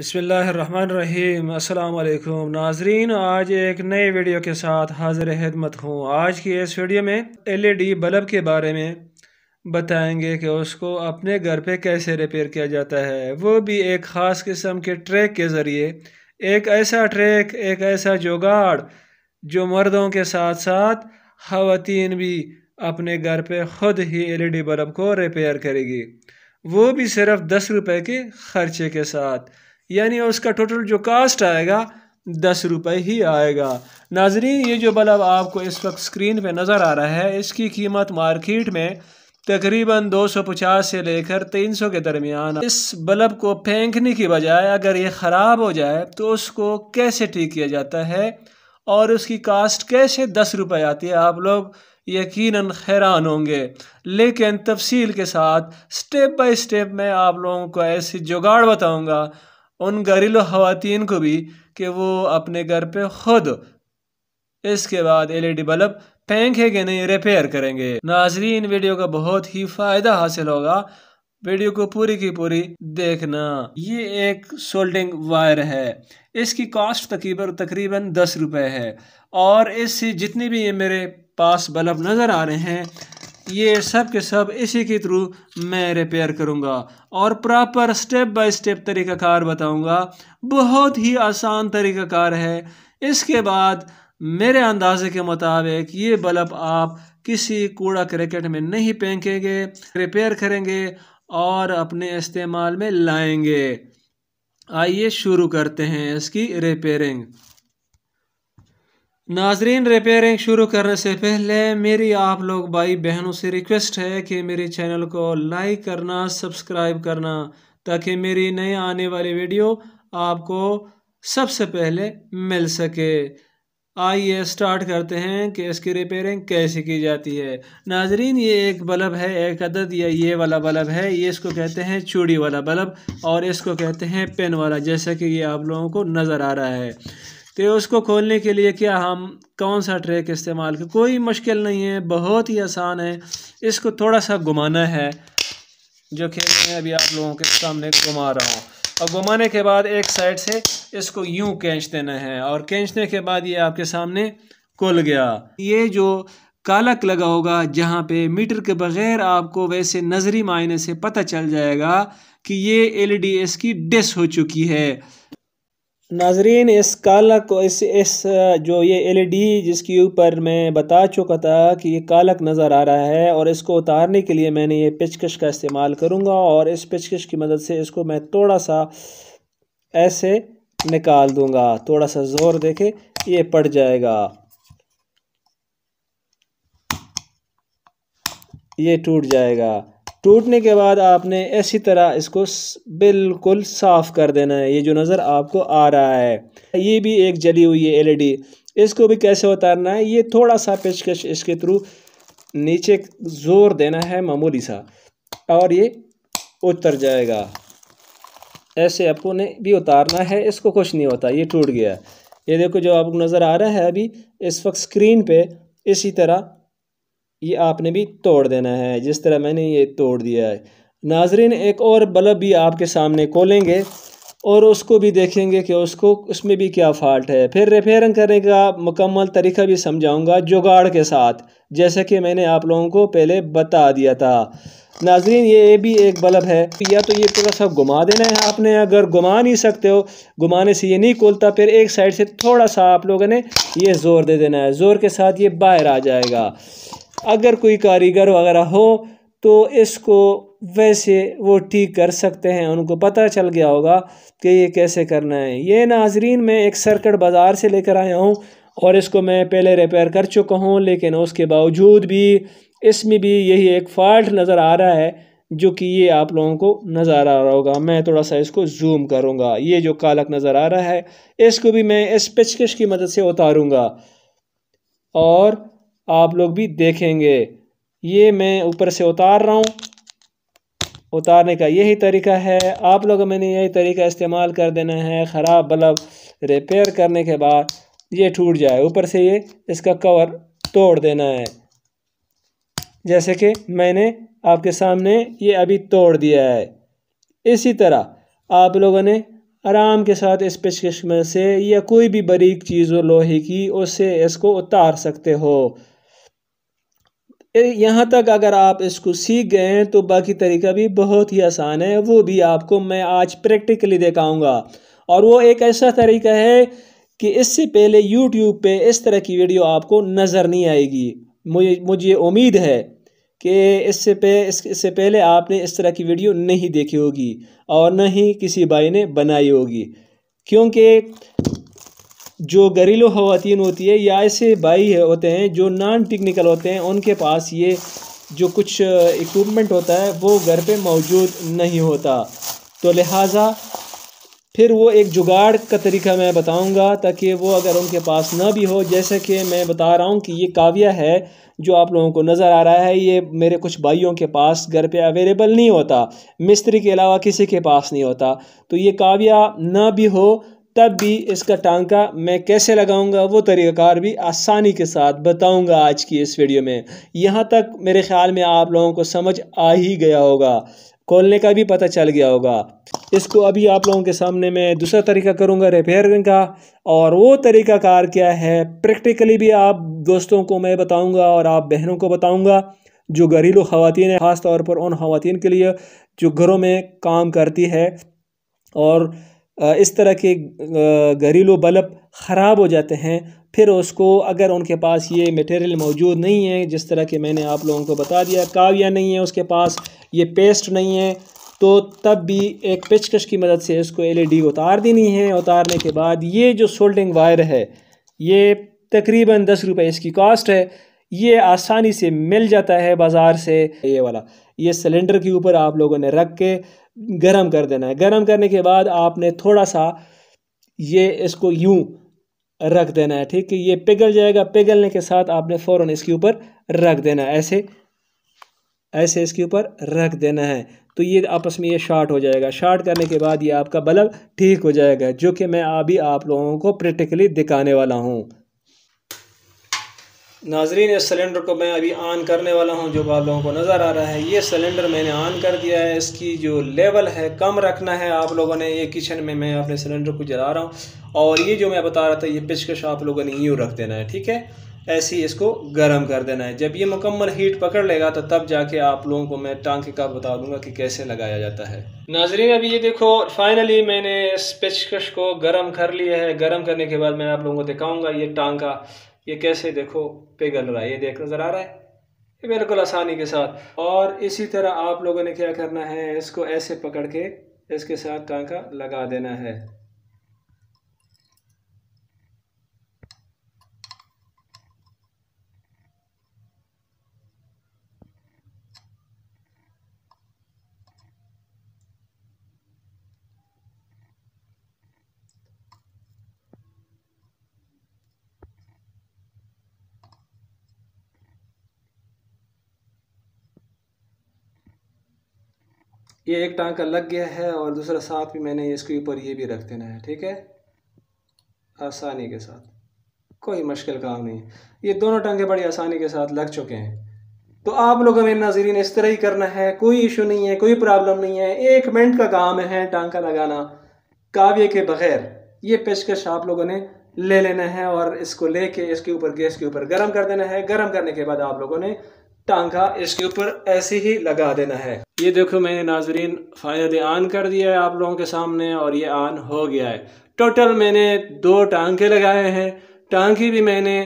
अस्सलाम अल्लाम नाजरीन आज एक नए वीडियो के साथ हाजिर हिदमत हूँ आज की इस वीडियो में एलईडी बल्ब के बारे में बताएंगे कि उसको अपने घर पे कैसे रिपेयर किया जाता है वो भी एक ख़ास किस्म के ट्रैक के ज़रिए एक ऐसा ट्रैक एक ऐसा जुगाड़ जो मर्दों के साथ साथ खातन भी अपने घर पर ख़ुद ही डी बल्ब को रिपेयर करेगी वो भी सिर्फ दस रुपये के ख़र्चे के साथ यानी उसका टोटल जो कास्ट आएगा दस रुपये ही आएगा नाजरीन ये जो बल्ब आपको इस वक्त स्क्रीन पे नज़र आ रहा है इसकी कीमत मार्केट में तकरीबन 250 से लेकर 300 के दरमियान इस बल्ब को फेंकने की बजाय अगर ये ख़राब हो जाए तो उसको कैसे ठीक किया जाता है और उसकी कास्ट कैसे दस रुपये आती है आप लोग यकीनन हैरान होंगे लेकिन तफसील के साथ स्टेप बाय स्टेप मैं आप लोगों को ऐसी जुगाड़ बताऊंगा उन घरेलू खातन को भी कि वो अपने घर पे ख़ुद इसके बाद एलईडी बल्ब फेंकेंगे नहीं रिपेयर करेंगे नाजरीन वीडियो का बहुत ही फ़ायदा हासिल होगा वीडियो को पूरी की पूरी देखना ये एक सोल्डिंग वायर है इसकी कॉस्ट तकरीबन तकरीबन दस रुपये है और इससे जितनी भी ये मेरे पास बल्ब नज़र आ रहे हैं ये सब के सब इसी के थ्रू मैं रिपेयर करूँगा और प्रॉपर स्टेप बाय स्टेप तरीक़ाकार बताऊँगा बहुत ही आसान तरीक़ाकार है इसके बाद मेरे अंदाजे के मुताबिक ये बल्ब आप किसी कूड़ा क्रिकेट में नहीं फेंकेंगे रिपेयर करेंगे और अपने इस्तेमाल में लाएंगे आइए शुरू करते हैं इसकी रिपेयरिंग नाजरीन रिपेयरिंग शुरू करने से पहले मेरी आप लोग भाई बहनों से रिक्वेस्ट है कि मेरे चैनल को लाइक करना सब्सक्राइब करना ताकि मेरी नए आने वाली वीडियो आपको सबसे पहले मिल सके आइए स्टार्ट करते हैं कि इसकी रिपेयरिंग कैसे की जाती है नाजरीन ये एक बल्ब है एक अदद या ये वाला बल्ब है ये इसको कहते हैं चूड़ी वाला बल्ब और इसको कहते हैं पेन वाला जैसा कि ये आप लोगों को नज़र आ रहा है कि उसको खोलने के लिए क्या हम कौन सा ट्रैक इस्तेमाल कर कोई मुश्किल नहीं है बहुत ही आसान है इसको थोड़ा सा घुमाना है जो खेल मैं अभी आप लोगों के सामने घुमा रहा हूँ और घुमाने के बाद एक साइड से इसको यूं कैंच देना है और कैंचने के बाद ये आपके सामने खुल गया ये जो कालक लगा होगा जहाँ पे मीटर के बग़ैर आपको वैसे नज़री मायने से पता चल जाएगा कि ये एलईडी इसकी डिस हो चुकी है नाजरीन इस कालक को इस इस जो ये एलईडी e जिसके ऊपर मैं बता चुका था कि ये कालक नज़र आ रहा है और इसको उतारने के लिए मैंने ये पेचकश का इस्तेमाल करूँगा और इस पेचकश की मदद से इसको मैं थोड़ा सा ऐसे निकाल दूँगा थोड़ा सा ज़ोर देखे ये पड़ जाएगा ये टूट जाएगा टूटने के बाद आपने इसी तरह इसको बिल्कुल साफ़ कर देना है ये जो नज़र आपको आ रहा है ये भी एक जली हुई है एलईडी e इसको भी कैसे उतारना है ये थोड़ा सा पेशकश इसके थ्रू नीचे ज़ोर देना है मामूली सा और ये उतर जाएगा ऐसे आपको ने भी उतारना है इसको कुछ नहीं होता ये टूट गया ये देखो जो आपको नज़र आ रहा है अभी इस वक्त स्क्रीन पे इसी तरह ये आपने भी तोड़ देना है जिस तरह मैंने ये तोड़ दिया है नाजरीन एक और बल्ब भी आपके सामने खोलेंगे और उसको भी देखेंगे कि उसको उसमें भी क्या फॉल्ट है फिर रिपेयरिंग करने का मुकम्मल तरीका भी समझाऊंगा जुगाड़ के साथ जैसा कि मैंने आप लोगों को पहले बता दिया था नाजरीन ये भी एक बल्ब है या तो ये पूरा सब घुमा देना है आपने अगर घुमा नहीं सकते हो घुमाने से ये नहीं खोलता फिर एक साइड से थोड़ा सा आप लोगों ने ये ज़ोर दे देना है ज़ोर के साथ ये बाहर आ जाएगा अगर कोई कारीगर वगैरह हो तो इसको वैसे वो ठीक कर सकते हैं उनको पता चल गया होगा कि ये कैसे करना है ये नाजरीन मैं एक सर्कट बाज़ार से लेकर आया हूँ और इसको मैं पहले रिपेयर कर चुका हूँ लेकिन उसके बावजूद भी इसमें भी यही एक फॉल्ट नज़र आ रहा है जो कि ये आप लोगों को नज़र आ रहा होगा मैं थोड़ा सा इसको जूम करूँगा ये जो कालक नज़र आ रहा है इसको भी मैं इस पिचकश की मदद से उतारूँगा और आप लोग भी देखेंगे ये मैं ऊपर से उतार रहा हूँ उतारने का यही तरीका है आप लोग मैंने यही तरीका इस्तेमाल कर देना है ख़राब बल्ब रिपेयर करने के बाद ये टूट जाए ऊपर से ये इसका कवर तोड़ देना है जैसे कि मैंने आपके सामने ये अभी तोड़ दिया है इसी तरह आप लोगों ने आराम के साथ इस पेशकश में से या कोई भी बारीक चीज़ हो लोहे की उससे इसको उतार सकते हो यहाँ तक अगर आप इसको सीख गए हैं तो बाकी तरीका भी बहुत ही आसान है वो भी आपको मैं आज प्रैक्टिकली दिखाऊंगा और वो एक ऐसा तरीका है कि इससे पहले यूट्यूब पे इस तरह की वीडियो आपको नज़र नहीं आएगी मुझे मुझे उम्मीद है कि इससे पे इससे पहले आपने इस तरह की वीडियो नहीं देखी होगी और न ही किसी भाई ने बनाई होगी क्योंकि जो घरेलू खातन होती है या ऐसे भाई है, होते हैं जो नॉन टेक्निकल होते हैं उनके पास ये जो कुछ इक्विपमेंट होता है वो घर पे मौजूद नहीं होता तो लिहाजा फिर वो एक जुगाड़ का तरीका मैं बताऊंगा ताकि वो अगर उनके पास ना भी हो जैसे कि मैं बता रहा हूँ कि ये काव्य है जो आप लोगों को नज़र आ रहा है ये मेरे कुछ भाइयों के पास घर पे अवेलेबल नहीं होता मिस्त्री के अलावा किसी के पास नहीं होता तो ये काव्य ना भी हो तब भी इसका टांका मैं कैसे लगाऊंगा वो तरीक़ाकार भी आसानी के साथ बताऊंगा आज की इस वीडियो में यहाँ तक मेरे ख़्याल में आप लोगों को समझ आ ही गया होगा खोलने का भी पता चल गया होगा इसको अभी आप लोगों के सामने मैं दूसरा तरीका करूँगा रिपेयरिंग का और वो तरीका कार क्या है प्रैक्टिकली भी आप दोस्तों को मैं बताऊँगा और आप बहनों को बताऊँगा जो घरेलू खातन हैं ख़ास तौर पर उन खातन के लिए जो घरों में काम करती है और इस तरह के घरेलू बल्ब ख़राब हो जाते हैं फिर उसको अगर उनके पास ये मटेरियल मौजूद नहीं है जिस तरह के मैंने आप लोगों को बता दिया काविया नहीं है उसके पास ये पेस्ट नहीं है तो तब भी एक पेचकश की मदद से इसको एलईडी e उतार देनी है उतारने के बाद ये जो सोल्डिंग वायर है ये तकरीबन दस रुपये इसकी कॉस्ट है ये आसानी से मिल जाता है बाज़ार से ये वाला ये सिलेंडर के ऊपर आप लोगों ने रख के गर्म कर देना है गर्म करने के बाद आपने थोड़ा सा ये इसको यूं रख देना है ठीक है ये पिघल जाएगा पिघलने के साथ आपने फ़ौरन इसके ऊपर रख देना है ऐसे ऐसे इसके ऊपर रख देना है तो ये आपस में ये शार्ट हो जाएगा शार्ट करने के बाद ये आपका बल्ब ठीक हो जाएगा जो कि मैं अभी आप लोगों को प्रैक्टिकली दिखाने वाला हूँ नाजरीन इस सिलेंडर को मैं अभी ऑन करने वाला हूं जो आप लोगों को नज़र आ रहा है ये सिलेंडर मैंने ऑन कर दिया है इसकी जो लेवल है कम रखना है आप लोगों ने ये किचन में मैं अपने सिलेंडर को जला रहा हूं और ये जो मैं बता रहा था ये पिचकश आप लोगों ने यूँ रख देना है ठीक है ऐसे ही इसको गर्म कर देना है जब ये मुकम्मल हीट पकड़ लेगा तो तब जाके आप लोगों को मैं टांके का बता दूंगा कि कैसे लगाया जाता है नाजरीन अभी ये देखो फाइनली मैंने इस पिचकश को गर्म कर लिया है गर्म करने के बाद मैं आप लोगों को दिखाऊंगा ये टांका ये कैसे देखो पिघल रहा है ये देख नज़र आ रहा है ये बिल्कुल आसानी के साथ और इसी तरह आप लोगों ने क्या करना है इसको ऐसे पकड़ के इसके साथ टाँका लगा देना है ये एक टांका लग गया है और दूसरा साथ भी मैंने इसके ऊपर ये भी रख देना है ठीक है आसानी के साथ कोई मुश्किल काम नहीं ये दोनों टांके बड़ी आसानी के साथ लग चुके हैं तो आप लोगों में नाजरीन इस तरह ही करना है कोई इशू नहीं है कोई प्रॉब्लम नहीं है एक मिनट का काम है टांका लगाना काव्य के बगैर ये पेशकश आप लोगों ने ले लेना है और इसको लेके इसके ऊपर गैस के ऊपर गर्म कर देना है गर्म करने के बाद आप लोगों ने टांका इसके ऊपर ऐसे ही लगा देना है ये देखो मैंने नाजरीन फायदे आन कर दिया है आप लोगों के सामने और ये आन हो गया है टोटल मैंने दो टांके लगाए हैं टांकी भी मैंने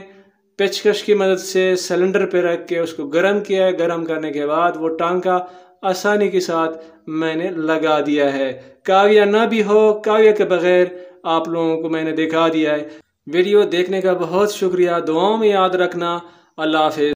पेचकश की मदद से सिलेंडर पे रख के उसको गर्म किया है गर्म करने के बाद वो टांका आसानी के साथ मैंने लगा दिया है काव्य ना भी हो काव्य के बगैर आप लोगों को मैंने दिखा दिया है वीडियो देखने का बहुत शुक्रिया दुआओं में याद रखना अल्लाह हाफिज